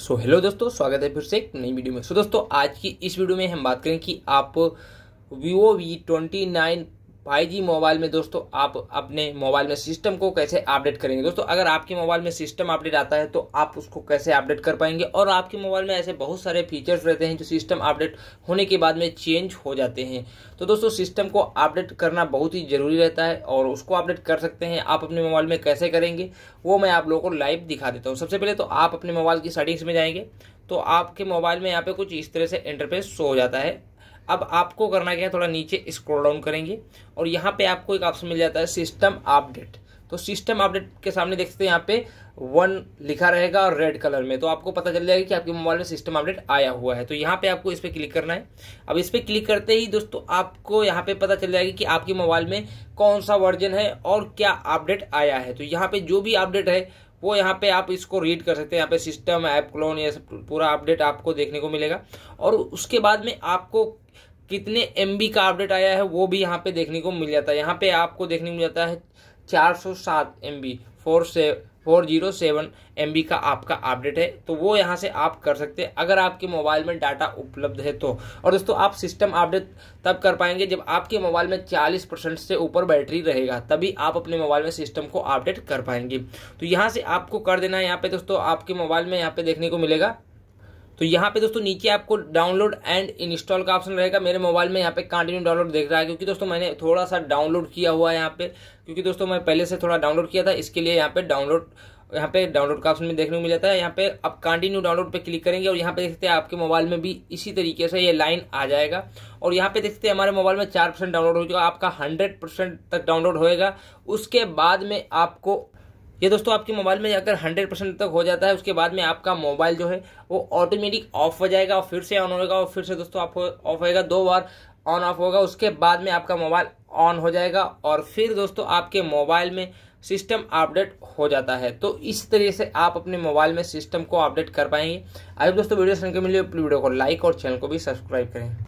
सो so, hello दोस्तों स्वागत है फिर से एक नई वीडियो में सो so, दोस्तों आज की इस वीडियो में हम बात करें कि आप Vivo V twenty nine five G mobile में दोस्तों आप अपने मोबाइल में सिस्टम को कैसे अपडेट करेंगे दोस्तों अगर आपके मोबाइल में सिस्टम अपडेट आता है तो आप उसको कैसे अपडेट कर पाएंगे और आपके मोबाइल में ऐसे बहुत सारे फीचर्स रहते हैं जो सिस्टम अपडेट होने के बाद में चेंज हो जाते हैं तो दोस्तों सिस्टम को अपडेट करना बहुत ही ज़रूरी रहता है और उसको अपडेट कर सकते हैं आप अपने मोबाइल में कैसे करेंगे वो मैं आप लोगों को लाइव दिखा देता हूँ सबसे पहले तो आप अपने मोबाइल की सेटिंग्स में जाएंगे तो आपके मोबाइल में यहाँ पे कुछ इस तरह से इंटरफेस शो हो जाता है अब आपको करना क्या है थोड़ा नीचे स्क्रॉल डाउन करेंगे और यहाँ पे आपको एक ऑप्शन मिल जाता है सिस्टम अपडेट तो सिस्टम अपडेट के सामने देख सकते हैं यहाँ पे वन लिखा रहेगा और रेड कलर में तो आपको पता चल जाएगा कि आपके मोबाइल में सिस्टम अपडेट आया हुआ है तो यहाँ पे आपको इस पर क्लिक करना है अब इस पर क्लिक करते ही दोस्तों आपको यहाँ पे पता चल जाएगा कि आपके मोबाइल में कौन सा वर्जन है और क्या अपडेट आया है तो यहाँ पे जो भी अपडेट है वो यहाँ पे आप इसको रीड कर सकते हैं यहाँ पे सिस्टम ऐप क्लोन ये सब पूरा अपडेट आपको देखने को मिलेगा और उसके बाद में आपको कितने एम का अपडेट आया है वो भी यहाँ पे देखने को मिल जाता है यहाँ पे आपको देखने को मिल जाता है चार सौ सात एम बी फोर से फोर जीरो सेवन एम बी का आपका अपडेट है तो वो यहाँ से आप कर सकते हैं अगर आपके मोबाइल में डाटा उपलब्ध है तो और दोस्तों आप सिस्टम अपडेट तब कर पाएंगे जब आपके मोबाइल में चालीस परसेंट से ऊपर बैटरी रहेगा तभी आप अपने मोबाइल में सिस्टम को अपडेट कर पाएंगे तो यहाँ से आपको कर देना है यहाँ पे दोस्तों आपके मोबाइल में यहाँ पे देखने को मिलेगा तो यहाँ पे दोस्तों नीचे आपको डाउनलोड एंड इंस्टॉल का ऑप्शन रहेगा मेरे मोबाइल में यहाँ पे कंटिन्यू डाउनलोड देख रहा है क्योंकि दोस्तों मैंने थोड़ा सा डाउनलोड किया हुआ है यहाँ पे क्योंकि दोस्तों मैं पहले से थोड़ा डाउनलोड किया था इसके लिए यहाँ पे डाउनलोड यहाँ पे डाउनलोड का ऑप्शन में देखने को मिल जाता है यहाँ पे आप कंटिन्यू डाउनलोड पे क्लिक करेंगे और यहाँ पे देखते हैं आपके मोबाइल में भी इसी तरीके से ये लाइन आ जाएगा और यहाँ पे देखते हैं हमारे मोबाइल में चार परसेंट डाउनलोड हो चुका आपका हंड्रेड परसेंट तक डाउनलोड होएगा उसके बाद में आपको ये दोस्तों आपके मोबाइल में जाकर 100 परसेंट तक हो जाता है उसके बाद में आपका मोबाइल जो है वो ऑटोमेटिक ऑफ हो जाएगा और फिर से ऑन होगा और फिर से दोस्तों आप ऑफ होएगा दो बार ऑन ऑफ होगा उसके बाद में आपका मोबाइल ऑन हो जाएगा और फिर दोस्तों आपके मोबाइल में सिस्टम अपडेट हो जाता है तो इस तरीके से आप अपने मोबाइल में सिस्टम को अपडेट कर पाएंगे अभी दोस्तों वीडियो सुनकर मिले वीडियो को लाइक और चैनल को भी सब्सक्राइब करें